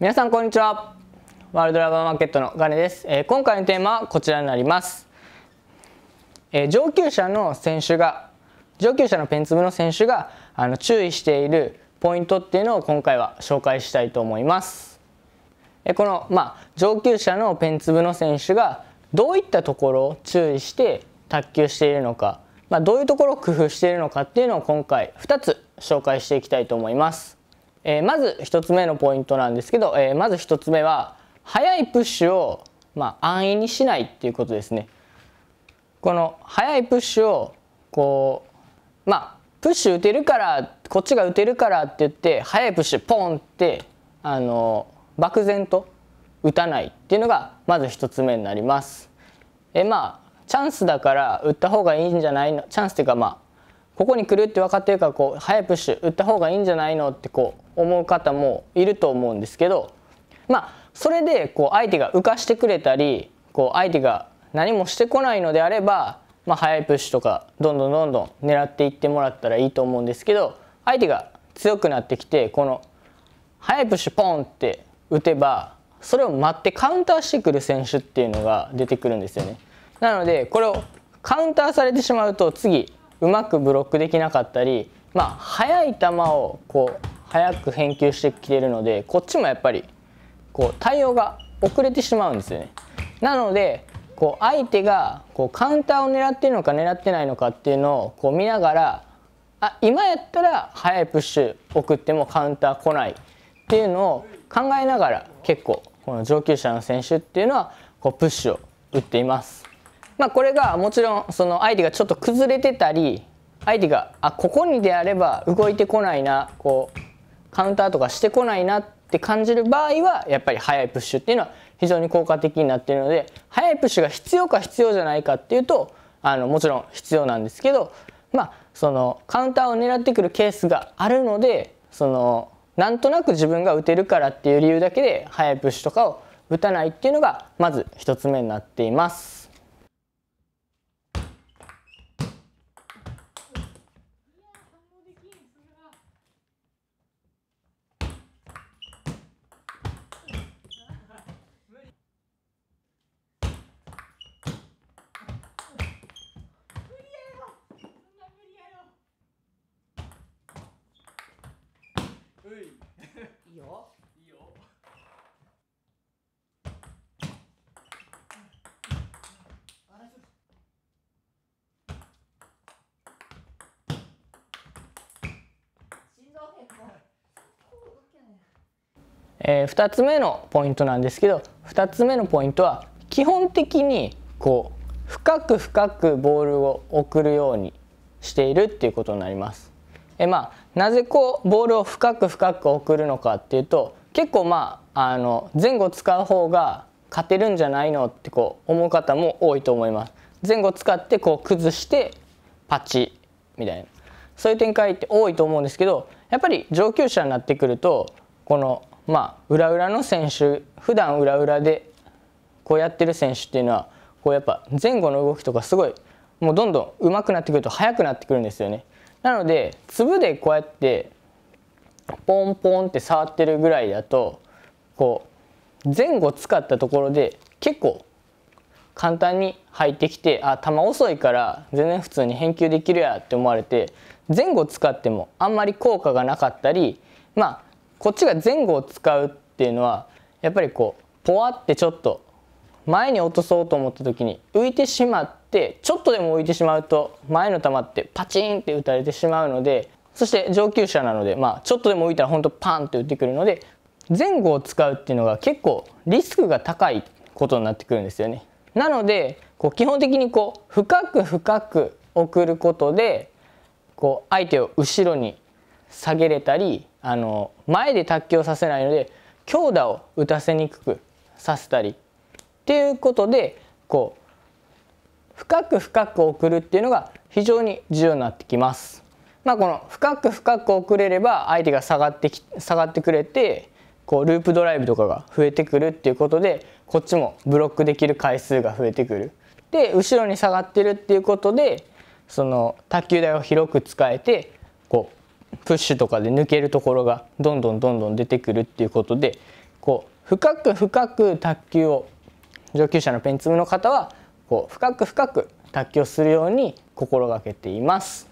皆さんこんにちはワールドラバーマーケットのガネです、えー、今回のテーマはこちらになります、えー、上級者の選手が上級者のペン粒の選手があの注意しているポイントっていうのを今回は紹介したいと思います、えー、この、まあ、上級者のペン粒の選手がどういったところを注意して卓球しているのか、まあ、どういうところを工夫しているのかっていうのを今回2つ紹介していきたいと思いますえー、まず一つ目のポイントなんですけど、えー、まず一つ目は早いプッシュを、まあ、安易にしないっていうことですね。この早いプッシュをこうまあプッシュ打てるからこっちが打てるからって言って早いプッシュポンってあの漠然と打たないっていうのがまず一つ目になります。えまあチャンスだから打った方がいいんじゃないのチャンスっていうかまあここに来るって分かってるからこう早いプッシュ打った方がいいんじゃないのってこう思う方もいると思うんですけどまあそれでこう相手が浮かしてくれたりこう相手が何もしてこないのであれば、まあ、速いプッシュとかどんどんどんどん狙っていってもらったらいいと思うんですけど相手が強くなってきてこの速いプッシュポンって打てばそれを待ってカウンターしてくる選手っていうのが出てくるんですよね。なのでこれをカウンターされてしまうと次うまくブロックできなかったり、まあ、速い球をこう早く返球してきてるのでこっちもやっぱりこう対応が遅れてしまうんですよね。なのでこう相手がこうカウンターを狙ってるのか狙ってないのかっていうのをこう見ながらあ今やったら早いプッシュ送ってもカウンター来ないっていうのを考えながら結構この上級者の選手っていうのはこうプッシュを打っています。まあ、これがもちろんその相手がちょっと崩れてたり相手があここにであれば動いてこないなこうカウンターとかしてこないなって感じる場合はやっぱり速いプッシュっていうのは非常に効果的になっているので速いプッシュが必要か必要じゃないかっていうとあのもちろん必要なんですけどまあそのカウンターを狙ってくるケースがあるのでそのなんとなく自分が打てるからっていう理由だけで速いプッシュとかを打たないっていうのがまず1つ目になっています。ういいいよいいよあらえー、2つ目のポイントなんですけど2つ目のポイントは基本的にこう深く深くボールを送るようにしているっていうことになります。えまあなぜこうボールを深く深く送るのかっていうと結構まああの前後使う方が勝てるんじゃないのってこう思う方も多いと思います。前後使ってこう崩してパチみたいなそういう展開って多いと思うんですけどやっぱり上級者になってくるとこのまあ裏裏の選手普段裏裏でこうやってる選手っていうのはこうやっぱ前後の動きとかすごいもうどんどん上手くなってくると速くなってくるんですよね。なので粒でこうやってポンポンって触ってるぐらいだとこう前後使ったところで結構簡単に入ってきてあ球遅いから全然普通に返球できるやって思われて前後使ってもあんまり効果がなかったりまあこっちが前後を使うっていうのはやっぱりこうポワってちょっと前に落とそうと思った時に浮いてしまってちょっとでも浮いてしまうと前の球ってパチンって打たれてしまうのでそして上級者なので、まあ、ちょっとでも浮いたら本当パンって打ってくるので前後を使うっていうのが結構リスクが高いことになってくるんですよね。なのでこう基本的にこう深く深く送ることでこう相手を後ろに下げれたりあの前で卓球をさせないので強打を打たせにくくさせたりていうことでこう深く深く送るっていうのが非常に重要になってきます。まあ、この深く深く送れれば相手が下がってき下がってくれてこうループドライブとかが増えてくるっていうことでこっちもブロックできる回数が増えてくる。で後ろに下がってるっていうことでその卓球台を広く使えてこうプッシュとかで抜けるところがどんどんどんどん出てくるっていうことでこう深く深く卓球を上級者のペンツムの方はこう深く深く卓球をするように心がけています。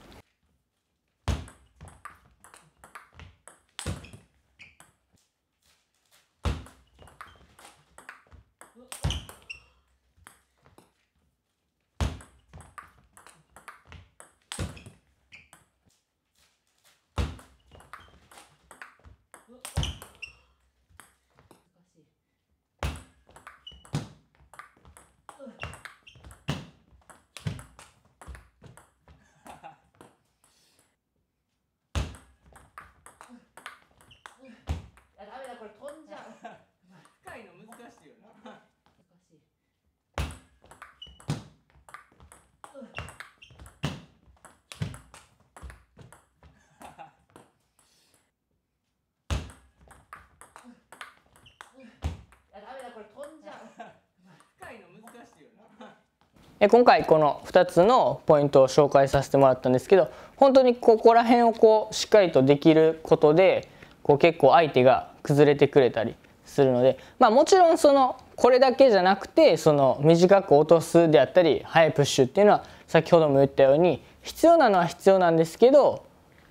今回この2つのポイントを紹介させてもらったんですけど本当にここら辺をこうしっかりとできることでこう結構相手が崩れてくれたりするので、まあ、もちろんそのこれだけじゃなくてその短く落とすであったり速いプッシュっていうのは先ほども言ったように必要なのは必要なんですけど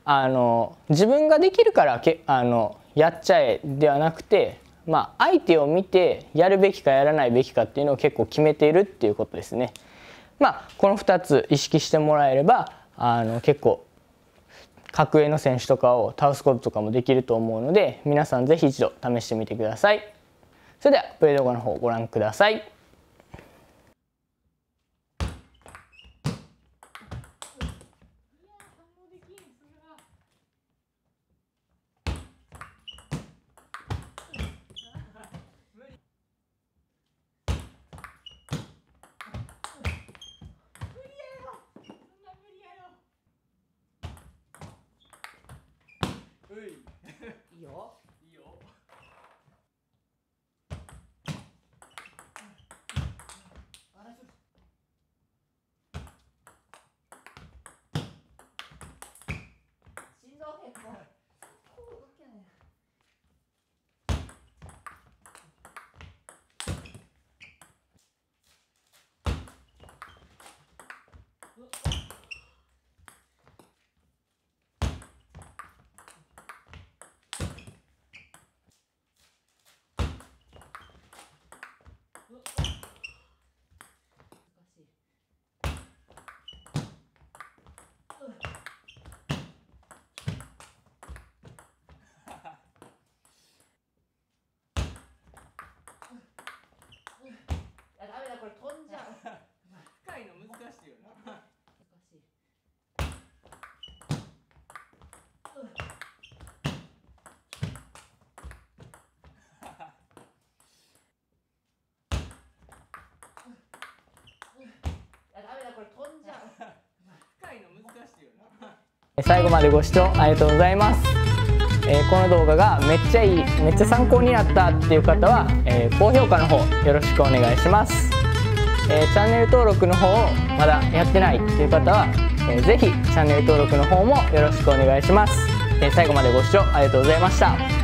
あの自分ができるからけあのやっちゃえではなくて、まあ、相手を見てやるべきかやらないべきかっていうのを結構決めているっていうことですね。まあ、この2つ意識してもらえればあの結構格上の選手とかを倒すこととかもできると思うので皆さん是非一度試してみてください。それではプレイ動画の方ご覧ください。これ飛んじゃうの難しいよな最後までご視聴ありがとうございます、えー、この動画がめっちゃいいめっちゃ参考になったっていう方は、えー、高評価の方よろしくお願いします、えー、チャンネル登録の方をまだやってないっていう方は、えー、ぜひチャンネル登録の方もよろしくお願いします、え最後までご視聴ありがとうございました